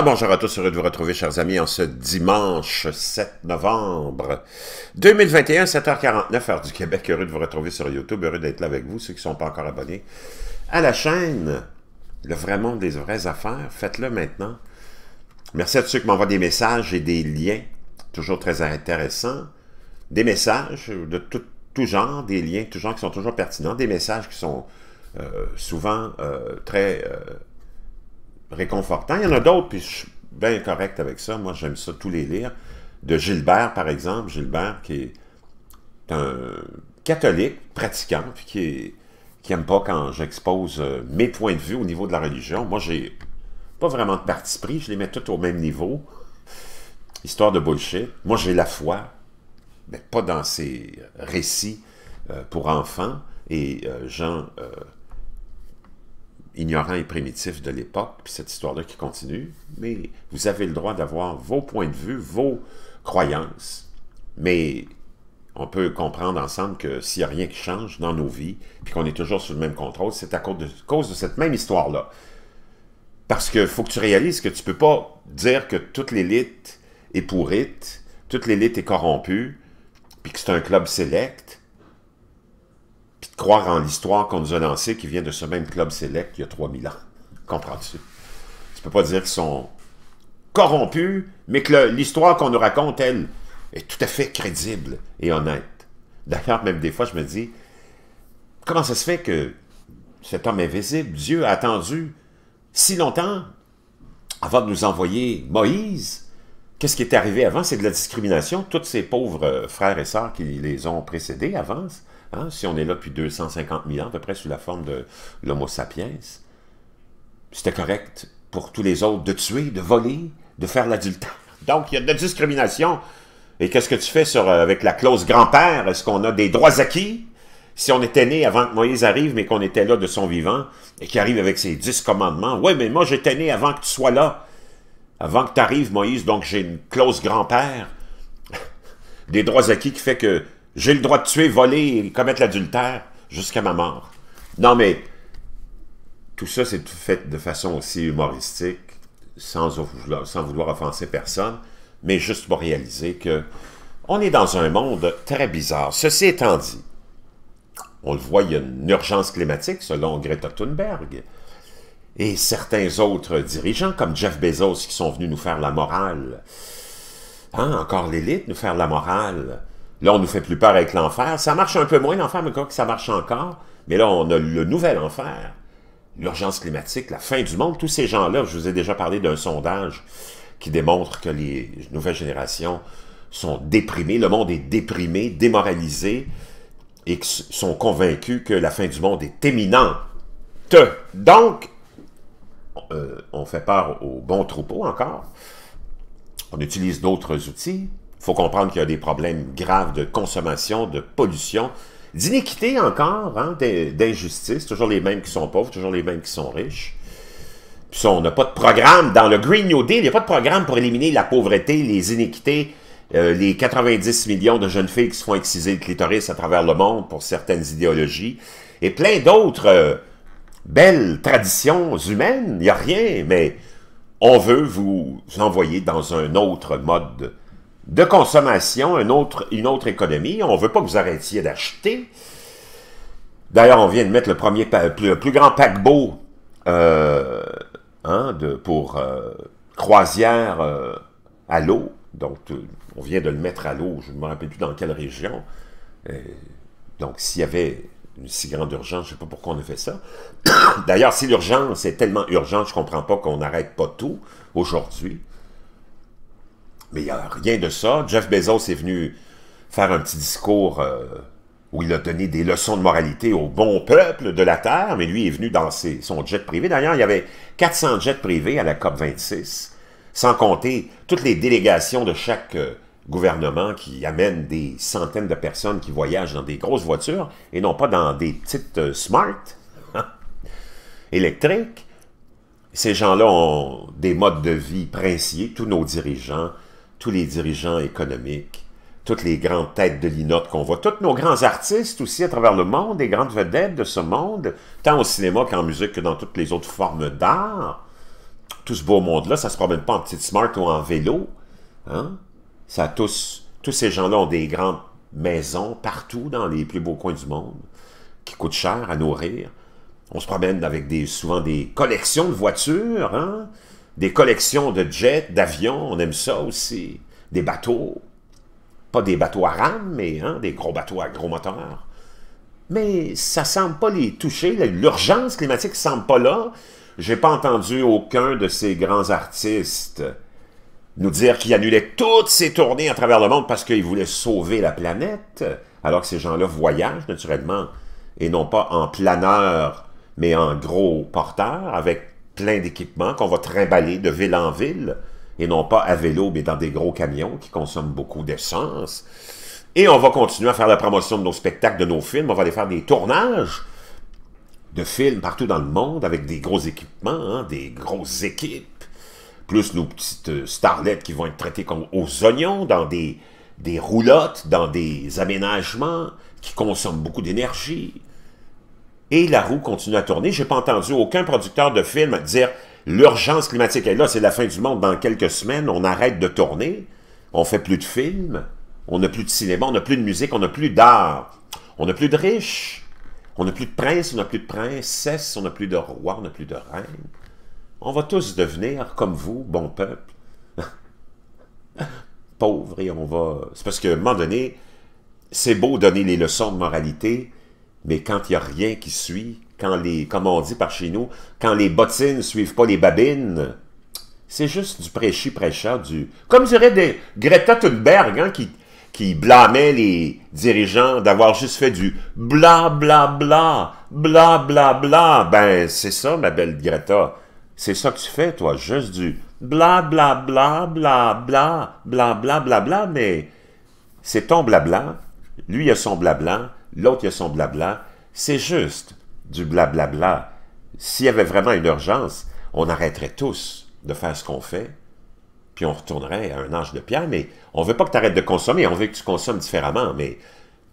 bonjour à tous, heureux de vous retrouver chers amis en ce dimanche 7 novembre 2021, 7h49 heure du Québec, heureux de vous retrouver sur YouTube, heureux d'être là avec vous, ceux qui ne sont pas encore abonnés à la chaîne, le vrai monde des vraies affaires, faites-le maintenant. Merci à tous ceux qui m'envoient des messages et des liens, toujours très intéressants, des messages de tout, tout genre, des liens tout genre qui sont toujours pertinents, des messages qui sont euh, souvent euh, très... Euh, réconfortant. Il y en a d'autres, puis je suis bien correct avec ça. Moi, j'aime ça tous les lire. De Gilbert, par exemple. Gilbert, qui est un catholique pratiquant, puis qui n'aime pas quand j'expose euh, mes points de vue au niveau de la religion. Moi, j'ai pas vraiment de parti pris, je les mets tous au même niveau. Histoire de bullshit. Moi, j'ai la foi, mais pas dans ces récits euh, pour enfants. Et euh, Jean ignorant et primitifs de l'époque, puis cette histoire-là qui continue, mais vous avez le droit d'avoir vos points de vue, vos croyances, mais on peut comprendre ensemble que s'il n'y a rien qui change dans nos vies, puis qu'on est toujours sous le même contrôle, c'est à cause de, cause de cette même histoire-là. Parce qu'il faut que tu réalises que tu ne peux pas dire que toute l'élite est pourrite, toute l'élite est corrompue, puis que c'est un club select, croire en l'histoire qu'on nous a lancée, qui vient de ce même club sélect il y a 3000 ans. Comprends-tu? Tu peux pas dire qu'ils sont corrompus, mais que l'histoire qu'on nous raconte, elle, est tout à fait crédible et honnête. D'ailleurs, même des fois, je me dis, comment ça se fait que cet homme invisible, Dieu, a attendu si longtemps avant de nous envoyer Moïse? Qu'est-ce qui est arrivé avant? C'est de la discrimination. Tous ces pauvres euh, frères et sœurs qui les ont précédés avancent Hein? Si on est là depuis 250 000 ans, à peu près sous la forme de l'Homo sapiens, c'était correct pour tous les autres de tuer, de voler, de faire l'adultère. Donc, il y a de la discrimination. Et qu'est-ce que tu fais euh, avec la clause grand-père? Est-ce qu'on a des droits acquis? si on était né avant que Moïse arrive, mais qu'on était là de son vivant, et qu'il arrive avec ses dix commandements, Oui, mais moi j'étais né avant que tu sois là, avant que tu arrives, Moïse, donc j'ai une clause grand-père, des droits acquis qui fait que j'ai le droit de tuer, voler, commettre l'adultère jusqu'à ma mort. Non, mais tout ça, c'est fait de façon aussi humoristique, sans vouloir, offenser personne, mais juste pour réaliser que on est dans un monde très bizarre. Ceci étant dit, on le voit, il y a une urgence climatique selon Greta Thunberg et certains autres dirigeants comme Jeff Bezos qui sont venus nous faire la morale. Hein, encore l'élite nous faire la morale. Là, on nous fait plus peur avec l'enfer. Ça marche un peu moins, l'enfer, mais quoi que ça marche encore. Mais là, on a le nouvel enfer, l'urgence climatique, la fin du monde. Tous ces gens-là, je vous ai déjà parlé d'un sondage qui démontre que les nouvelles générations sont déprimées, le monde est déprimé, démoralisé, et sont convaincus que la fin du monde est imminente. Donc, euh, on fait part au bon troupeau encore. On utilise d'autres outils, il faut comprendre qu'il y a des problèmes graves de consommation, de pollution, d'iniquité encore, hein, d'injustice. Toujours les mêmes qui sont pauvres, toujours les mêmes qui sont riches. Puis on n'a pas de programme. Dans le Green New Deal, il n'y a pas de programme pour éliminer la pauvreté, les iniquités, euh, les 90 millions de jeunes filles qui se font exciser le clitoris à travers le monde pour certaines idéologies et plein d'autres euh, belles traditions humaines. Il n'y a rien, mais on veut vous envoyer dans un autre mode de consommation, une autre, économie. On ne veut pas que vous arrêtiez d'acheter. D'ailleurs, on vient de mettre le premier plus grand paquebot euh, hein, pour euh, croisière euh, à l'eau. Donc, on vient de le mettre à l'eau. Je ne me rappelle plus dans quelle région. donc, s'il y avait une si grande urgence, je ne sais pas pourquoi on a fait ça. D'ailleurs, si l'urgence est tellement urgente, je ne comprends pas qu'on n'arrête pas tout aujourd'hui. Mais il n'y a rien de ça. Jeff Bezos est venu faire un petit discours euh, où il a donné des leçons de moralité au bon peuple de la Terre, mais lui est venu dans son jet privé. D'ailleurs, il y avait 400 jets privés à la COP26, sans compter toutes les délégations de chaque euh, gouvernement qui amènent des centaines de personnes qui voyagent dans des grosses voitures et non pas dans des petites euh, smart hein, électriques. Ces gens-là ont des modes de vie princiers, tous nos dirigeants, tous les dirigeants économiques, toutes les grandes têtes de linotte qu'on voit, tous nos grands artistes aussi à travers le monde, les grandes vedettes de ce monde, tant au cinéma qu'en musique que dans toutes les autres formes d'art. Tout ce beau monde-là, ça se promène pas en petite smart ou en vélo. Hein? Ça tous, tous ces gens-là ont des grandes maisons partout dans les plus beaux coins du monde qui coûtent cher à nourrir. On se promène avec des, souvent des collections de voitures, hein? des collections de jets, d'avions, on aime ça aussi, des bateaux, pas des bateaux à rames, mais hein, des gros bateaux à gros moteurs. Mais ça semble pas les toucher, l'urgence climatique semble pas là. J'ai pas entendu aucun de ces grands artistes nous dire qu'ils annulaient toutes ces tournées à travers le monde parce qu'ils voulaient sauver la planète, alors que ces gens-là voyagent naturellement, et non pas en planeur, mais en gros porteur, avec plein d'équipements qu'on va trimballer de ville en ville, et non pas à vélo, mais dans des gros camions qui consomment beaucoup d'essence. Et on va continuer à faire la promotion de nos spectacles, de nos films. On va aller faire des tournages de films partout dans le monde avec des gros équipements, hein, des grosses équipes, plus nos petites euh, starlettes qui vont être traitées comme aux oignons dans des, des roulottes, dans des aménagements qui consomment beaucoup d'énergie. Et la roue continue à tourner. Je n'ai pas entendu aucun producteur de film dire l'urgence climatique est là, c'est la fin du monde dans quelques semaines, on arrête de tourner, on fait plus de films, on n'a plus de cinéma, on n'a plus de musique, on n'a plus d'art, on n'a plus de riches, on n'a plus de princes, on n'a plus de princesses, on n'a plus de rois, on n'a plus de reines. On va tous devenir comme vous, bon peuple. Pauvres, et on va... C'est parce qu'à un moment donné, c'est beau donner les leçons de moralité, mais quand il n'y a rien qui suit, quand les, comme on dit par chez nous, quand les bottines ne suivent pas les babines, c'est juste du prêchi prêcha du... Comme dirait des Greta Thunberg, qui, qui blâmait les dirigeants d'avoir juste fait du bla bla bla, bla bla bla. Ben, c'est ça, ma belle Greta. C'est ça que tu fais, toi, juste du bla bla bla bla bla bla bla bla bla, mais c'est ton blabla, lui il a son blabla, l'autre il a son blabla. C'est juste du blablabla. S'il y avait vraiment une urgence, on arrêterait tous de faire ce qu'on fait, puis on retournerait à un âge de pierre, mais on ne veut pas que tu arrêtes de consommer, on veut que tu consommes différemment, mais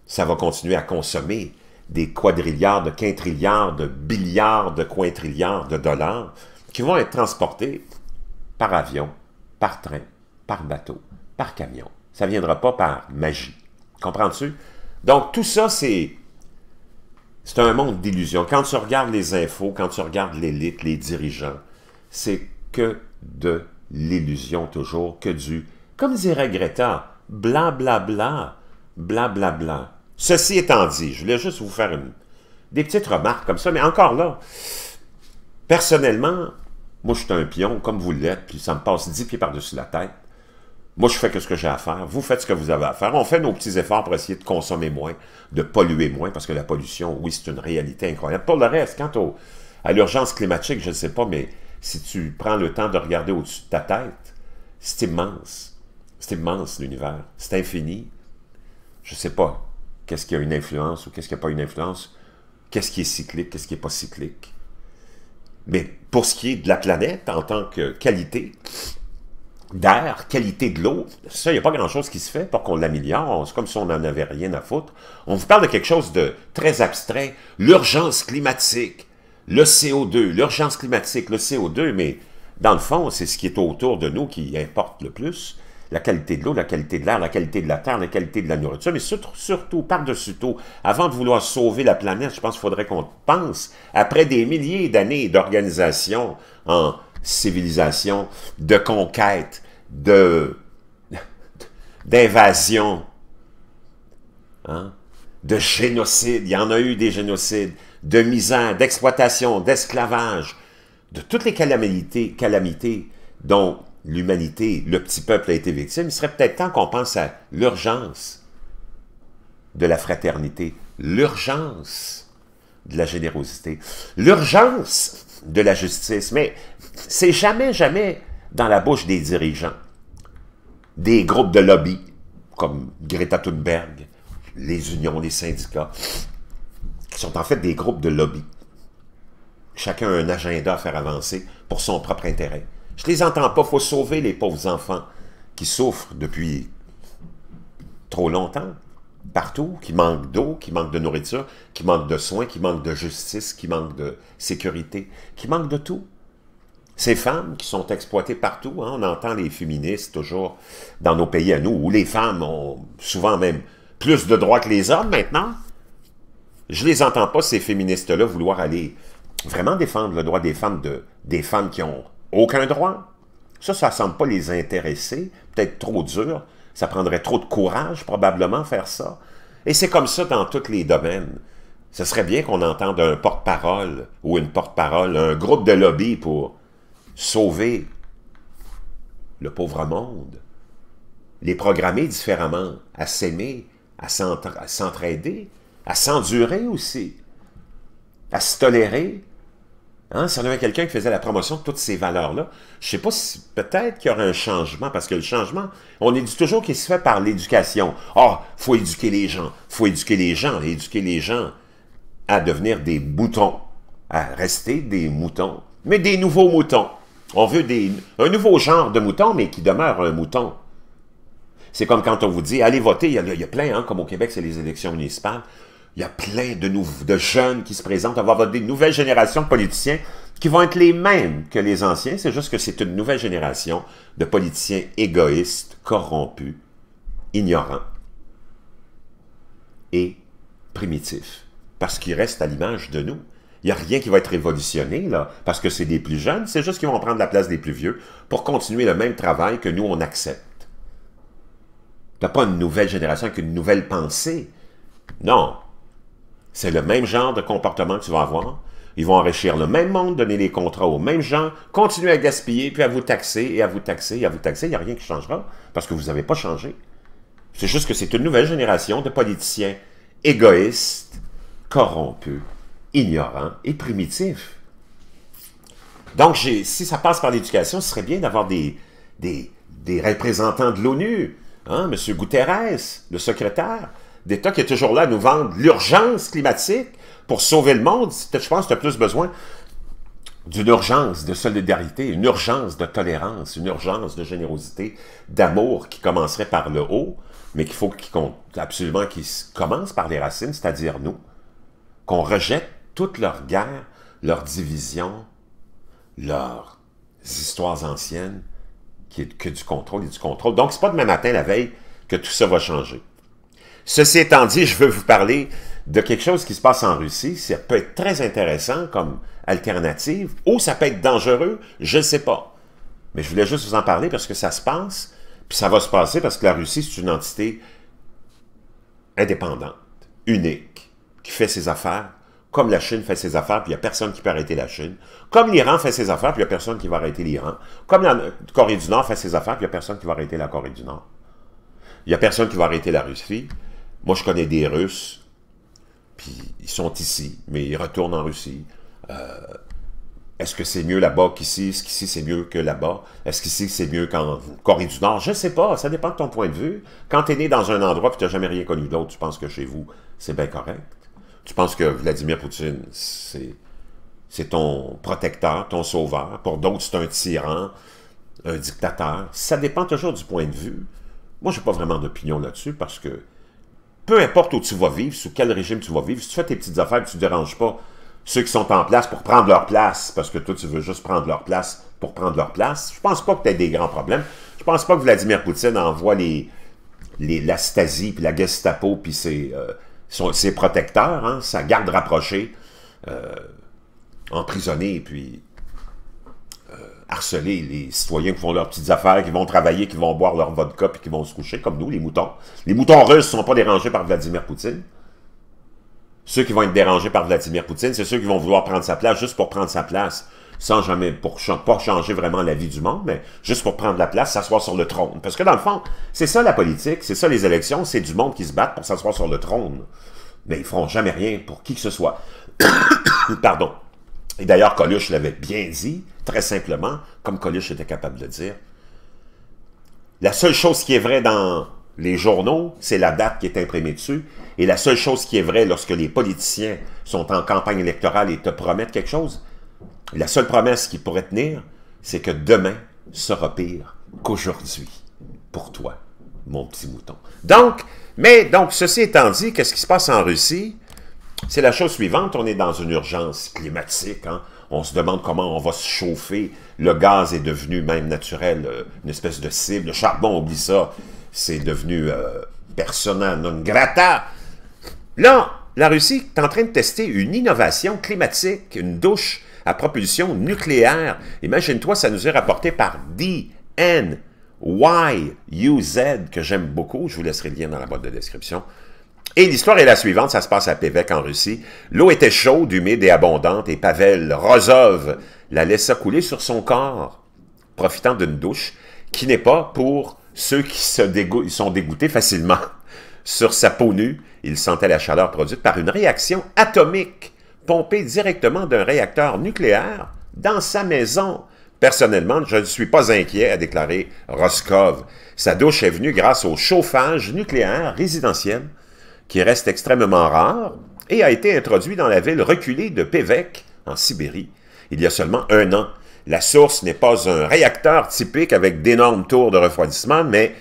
ça va continuer à consommer des quadrilliards, de quintrilliards, de billiards, de quintrilliards de dollars qui vont être transportés par avion, par train, par bateau, par camion. Ça ne viendra pas par magie. Comprends-tu? Donc, tout ça, c'est... C'est un monde d'illusions. Quand tu regardes les infos, quand tu regardes l'élite, les dirigeants, c'est que de l'illusion toujours, que du, comme dirait Greta, blablabla, bla, blablabla. Bla, bla. Ceci étant dit, je voulais juste vous faire des petites remarques comme ça, mais encore là, personnellement, moi je suis un pion, comme vous l'êtes, puis ça me passe dix pieds par-dessus la tête. Moi, je fais que ce que j'ai à faire. Vous faites ce que vous avez à faire. On fait nos petits efforts pour essayer de consommer moins, de polluer moins, parce que la pollution, oui, c'est une réalité incroyable. Pour le reste, quant à l'urgence climatique, je ne sais pas, mais si tu prends le temps de regarder au-dessus de ta tête, c'est immense. C'est immense, l'univers. C'est infini. Je ne sais pas qu'est-ce qui a une influence ou qu'est-ce qui n'a pas une influence. Qu'est-ce qui est cyclique, qu'est-ce qui n'est pas cyclique. Mais pour ce qui est de la planète en tant que qualité, d'air, qualité de l'eau, ça, il n'y a pas grand-chose qui se fait pour qu'on l'améliore. C'est comme si on n'en avait rien à foutre. On vous parle de quelque chose de très abstrait, l'urgence climatique, le CO2, l'urgence climatique, le CO2, mais dans le fond, c'est ce qui est autour de nous qui importe le plus. La qualité de l'eau, la qualité de l'air, la qualité de la terre, la qualité de la nourriture, mais surtout, surtout par-dessus tout, avant de vouloir sauver la planète, je pense qu'il faudrait qu'on pense, après des milliers d'années d'organisation en civilisation de conquête, de d'invasion, hein, de génocide. Il y en a eu des génocides, de misère, d'exploitation, d'esclavage, de toutes les calamités, calamités dont l'humanité, le petit peuple a été victime. Il serait peut-être temps qu'on pense à l'urgence de la fraternité, l'urgence de la générosité, l'urgence de la justice, mais c'est jamais, jamais dans la bouche des dirigeants, des groupes de lobby, comme Greta Thunberg, les unions, les syndicats, qui sont en fait des groupes de lobby. Chacun a un agenda à faire avancer pour son propre intérêt. Je les entends pas, faut sauver les pauvres enfants qui souffrent depuis trop longtemps partout, qui manque d'eau, qui manque de nourriture, qui manque de soins, qui manque de justice, qui manque de sécurité, qui manque de tout. Ces femmes qui sont exploitées partout, hein, on entend les féministes toujours dans nos pays à nous, où les femmes ont souvent même plus de droits que les hommes maintenant. Je ne les entends pas, ces féministes-là, vouloir aller vraiment défendre le droit des femmes, de, des femmes qui ont aucun droit. Ça, ça semble pas les intéresser, peut-être trop dur, ça prendrait trop de courage, probablement, faire ça. Et c'est comme ça dans tous les domaines. Ce serait bien qu'on entende un porte-parole ou une porte-parole, un groupe de lobby pour sauver le pauvre monde, les programmer différemment, à s'aimer, à s'entraider, à s'endurer aussi, à se tolérer, Hein, si on avait quelqu'un qui faisait la promotion de toutes ces valeurs-là, je sais pas si peut-être qu'il y aurait un changement, parce que le changement, on dit toujours qu'il se fait par l'éducation. Ah, il faut éduquer les gens, faut éduquer les gens, éduquer les gens à devenir des boutons, à rester des moutons, mais des nouveaux moutons. On veut des, un nouveau genre de mouton, mais qui demeure un mouton. C'est comme quand on vous dit, allez voter, il y, a, a plein, hein, comme au Québec, c'est les élections municipales. Il y a plein de, jeunes qui se présentent. On avoir des nouvelles générations de politiciens qui vont être les mêmes que les anciens. C'est juste que c'est une nouvelle génération de politiciens égoïstes, corrompus, ignorants et primitifs. Parce qu'ils restent à l'image de nous. Il n'y a rien qui va être révolutionné, là, parce que c'est des plus jeunes. C'est juste qu'ils vont prendre la place des plus vieux pour continuer le même travail que nous, on accepte. Tu n'as pas une nouvelle génération avec une nouvelle pensée. Non, c'est le même genre de comportement que tu vas avoir. Ils vont enrichir le même monde, donner les contrats aux mêmes gens, continuer à gaspiller, puis à vous taxer, et à vous taxer, et à vous taxer. Il n'y a rien qui changera, parce que vous n'avez pas changé. C'est juste que c'est une nouvelle génération de politiciens égoïstes, corrompus, ignorants et primitifs. Donc, si ça passe par l'éducation, ce serait bien d'avoir des, des, représentants de l'ONU, hein, M. Guterres, le secrétaire, d'État qui est toujours là à nous vendre l'urgence climatique pour sauver le monde. Je pense que tu as plus besoin d'une urgence de solidarité, une urgence de tolérance, une urgence de générosité, d'amour qui commencerait par le haut, mais qu'il faut absolument qu'il commence par les racines, c'est-à-dire nous, qu'on rejette toute leur guerre, leurs divisions, leurs histoires anciennes, qui est que du contrôle et du contrôle. Donc, n'est pas demain matin, la veille, que tout ça va changer. Ceci étant dit, je veux vous parler de quelque chose qui se passe en Russie. Ça peut être très intéressant comme alternative, ou ça peut être dangereux, je ne sais pas. Mais je voulais juste vous en parler parce que ça se passe, puis ça va se passer parce que la Russie, c'est une entité indépendante, unique, qui fait ses affaires, comme la Chine fait ses affaires, puis il n'y a personne qui peut arrêter la Chine, comme l'Iran fait ses affaires, puis il n'y a personne qui va arrêter l'Iran, comme la Corée du Nord fait ses affaires, puis il n'y a personne qui va arrêter la Corée du Nord. Il n'y a personne qui va arrêter la Russie, moi, je connais des Russes, puis ils sont ici, mais ils retournent en Russie. Euh, est-ce que c'est mieux là-bas qu'ici? Est-ce qu'ici c'est mieux que là-bas? Est-ce qu'ici c'est mieux qu'en Corée du Nord? Je ne sais pas, ça dépend de ton point de vue. Quand tu es né dans un endroit et tu n'as jamais rien connu d'autre, tu penses que chez vous, c'est bien correct. Tu penses que Vladimir Poutine, c'est c'est ton protecteur, ton sauveur. Pour d'autres, c'est un tyran, un dictateur. Ça dépend toujours du point de vue. Moi, je n'ai pas vraiment d'opinion là-dessus parce que peu importe où tu vas vivre, sous quel régime tu vas vivre, si tu fais tes petites affaires, tu ne déranges pas ceux qui sont en place pour prendre leur place, parce que toi, tu veux juste prendre leur place pour prendre leur place. Je pense pas que tu aies des grands problèmes. Je pense pas que Vladimir Poutine envoie les, les la Stasi, puis la Gestapo, puis ses, euh, ses protecteurs, hein, sa garde rapprochée, euh, emprisonnée, puis harceler les citoyens qui font leurs petites affaires, qui vont travailler, qui vont boire leur vodka, et qui vont se coucher, comme nous, les moutons. Les moutons russes ne sont pas dérangés par Vladimir Poutine. Ceux qui vont être dérangés par Vladimir Poutine, c'est ceux qui vont vouloir prendre sa place juste pour prendre sa place, sans jamais, pour changer vraiment la vie du monde, mais juste pour prendre la place, s'asseoir sur le trône. Parce que dans le fond, c'est ça la politique, c'est ça les élections, c'est du monde qui se bat pour s'asseoir sur le trône. Mais ils feront jamais rien pour qui que ce soit. Pardon. Et d'ailleurs, Coluche l'avait bien dit, très simplement, comme Coluche était capable de dire. La seule chose qui est vraie dans les journaux, c'est la date qui est imprimée dessus. Et la seule chose qui est vraie lorsque les politiciens sont en campagne électorale et te promettent quelque chose, la seule promesse qu'ils pourraient tenir, c'est que demain sera pire qu'aujourd'hui pour toi, mon petit mouton. Donc, mais donc, ceci étant dit, qu'est-ce qui se passe en Russie? c'est la chose suivante. On est dans une urgence climatique. Hein. On se demande comment on va se chauffer. Le gaz est devenu même naturel, euh, une espèce de cible. Le charbon, oublie ça, c'est devenu personnel, euh, persona non grata. Là, la Russie est en train de tester une innovation climatique, une douche à propulsion nucléaire. Imagine-toi, ça nous est rapporté par DNYUZ, que j'aime beaucoup. Je vous laisserai le lien dans la boîte de description. Et l'histoire est la suivante, ça se passe à Pévec en Russie. L'eau était chaude, humide et abondante, et Pavel Rozov la laissa couler sur son corps, profitant d'une douche qui n'est pas pour ceux qui se sont dégoûtés facilement. Sur sa peau nue, il sentait la chaleur produite par une réaction atomique pompée directement d'un réacteur nucléaire dans sa maison. Personnellement, je ne suis pas inquiet, a déclaré Roscov. Sa douche est venue grâce au chauffage nucléaire résidentiel qui reste extrêmement rare et a été introduit dans la ville reculée de Pévec, en Sibérie, il y a seulement un an. La source n'est pas un réacteur typique avec d'énormes tours de refroidissement, mais,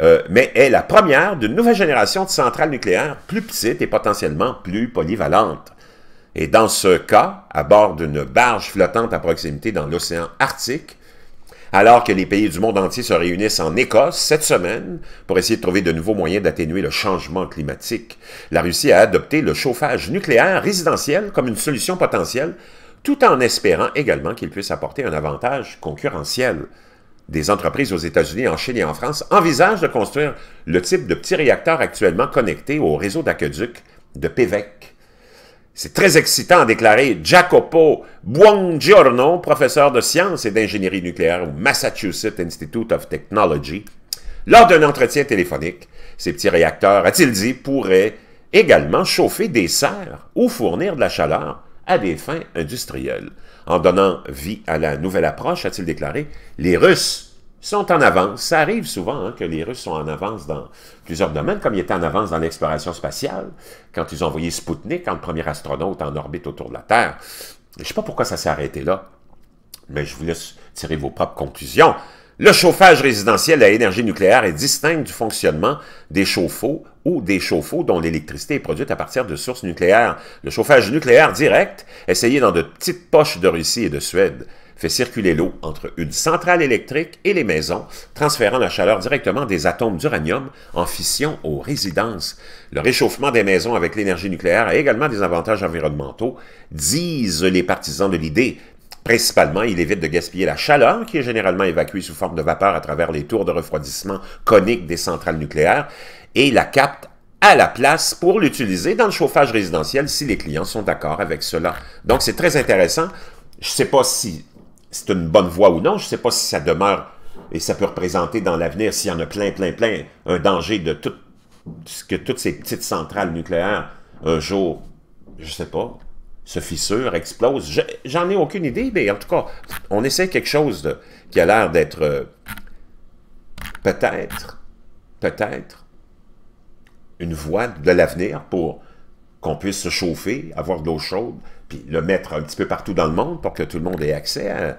euh, mais est la première d'une nouvelle génération de centrales nucléaires plus petites et potentiellement plus polyvalentes. Et dans ce cas, à bord d'une barge flottante à proximité dans l'océan Arctique, alors que les pays du monde entier se réunissent en Écosse cette semaine pour essayer de trouver de nouveaux moyens d'atténuer le changement climatique. La Russie a adopté le chauffage nucléaire résidentiel comme une solution potentielle, tout en espérant également qu'il puisse apporter un avantage concurrentiel. Des entreprises aux États-Unis, en Chine et en France envisagent de construire le type de petits réacteurs actuellement connectés au réseau d'aqueduc de PVEC c'est très excitant, a déclaré Jacopo Buongiorno, professeur de sciences et d'ingénierie nucléaire au Massachusetts Institute of Technology, lors d'un entretien téléphonique. Ces petits réacteurs, a-t-il dit, pourraient également chauffer des serres ou fournir de la chaleur à des fins industrielles. En donnant vie à la nouvelle approche, a-t-il déclaré, les Russes sont en avance. Ça arrive souvent hein, que les Russes sont en avance dans plusieurs domaines, comme ils étaient en avance dans l'exploration spatiale, quand ils ont envoyé Spoutnik quand premier astronaute en orbite autour de la Terre. Je ne sais pas pourquoi ça s'est arrêté là, mais je vous laisse tirer vos propres conclusions. Le chauffage résidentiel à énergie nucléaire est distinct du fonctionnement des chauffe-eau ou des chauffe-eau dont l'électricité est produite à partir de sources nucléaires. Le chauffage nucléaire direct, essayé dans de petites poches de Russie et de Suède, fait circuler l'eau entre une centrale électrique et les maisons, transférant la chaleur directement des atomes d'uranium en fission aux résidences. Le réchauffement des maisons avec l'énergie nucléaire a également des avantages environnementaux, disent les partisans de l'idée, Principalement, il évite de gaspiller la chaleur qui est généralement évacuée sous forme de vapeur à travers les tours de refroidissement coniques des centrales nucléaires et la capte à la place pour l'utiliser dans le chauffage résidentiel si les clients sont d'accord avec cela. Donc c'est très intéressant. Je ne sais pas si c'est une bonne voie ou non. Je ne sais pas si ça demeure et ça peut représenter dans l'avenir, s'il y en a plein, plein, plein, un danger de tout ce que toutes ces petites centrales nucléaires, un jour, je ne sais pas, se fissurent, explosent. J'en ai aucune idée, mais en tout cas, on essaie quelque chose qui a l'air d'être euh, peut-être, peut-être, une voie de l'avenir pour qu'on puisse se chauffer, avoir de l'eau chaude, le mettre un petit peu partout dans le monde pour que tout le monde ait accès à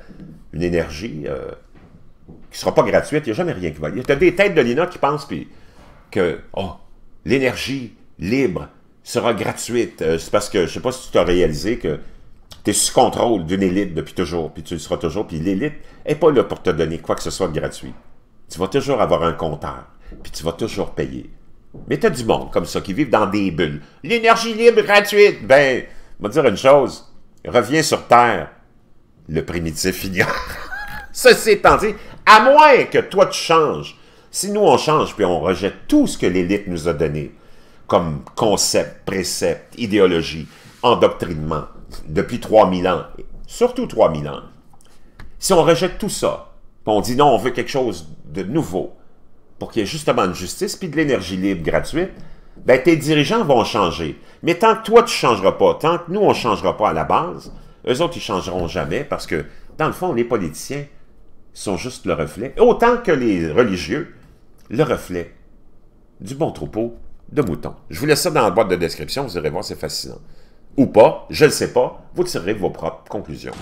une énergie euh, qui ne sera pas gratuite. Il n'y a jamais rien qui va. Il y a des têtes de l'INA qui pensent puis, que oh, l'énergie libre sera gratuite. Euh, c'est parce que, je ne sais pas si tu as réalisé que tu es sous contrôle d'une élite depuis toujours, puis tu seras toujours, puis l'élite n'est pas là pour te donner quoi que ce soit de gratuit. Tu vas toujours avoir un compteur, puis tu vas toujours payer. Mais tu as du monde comme ça qui vivent dans des bulles. L'énergie libre gratuite, ben, je vais dire une chose. Reviens sur Terre. Le primitif ignore. Ceci étant dit, à moins que toi tu changes. Si nous on change puis on rejette tout ce que l'élite nous a donné comme concept, précepte, idéologie, endoctrinement, depuis 3000 ans, surtout 3000 ans, si on rejette tout ça, puis on dit non, on veut quelque chose de nouveau, pour qu'il y ait justement une justice puis de l'énergie libre gratuite, ben tes dirigeants vont changer. Mais tant que toi, tu ne changeras pas, tant que nous, on ne changera pas à la base, eux autres, ils ne changeront jamais parce que, dans le fond, les politiciens sont juste le reflet, autant que les religieux, le reflet du bon troupeau de moutons. Je vous laisse ça dans la boîte de description, vous irez voir, c'est fascinant. Ou pas, je ne le sais pas, vous tirerez vos propres conclusions.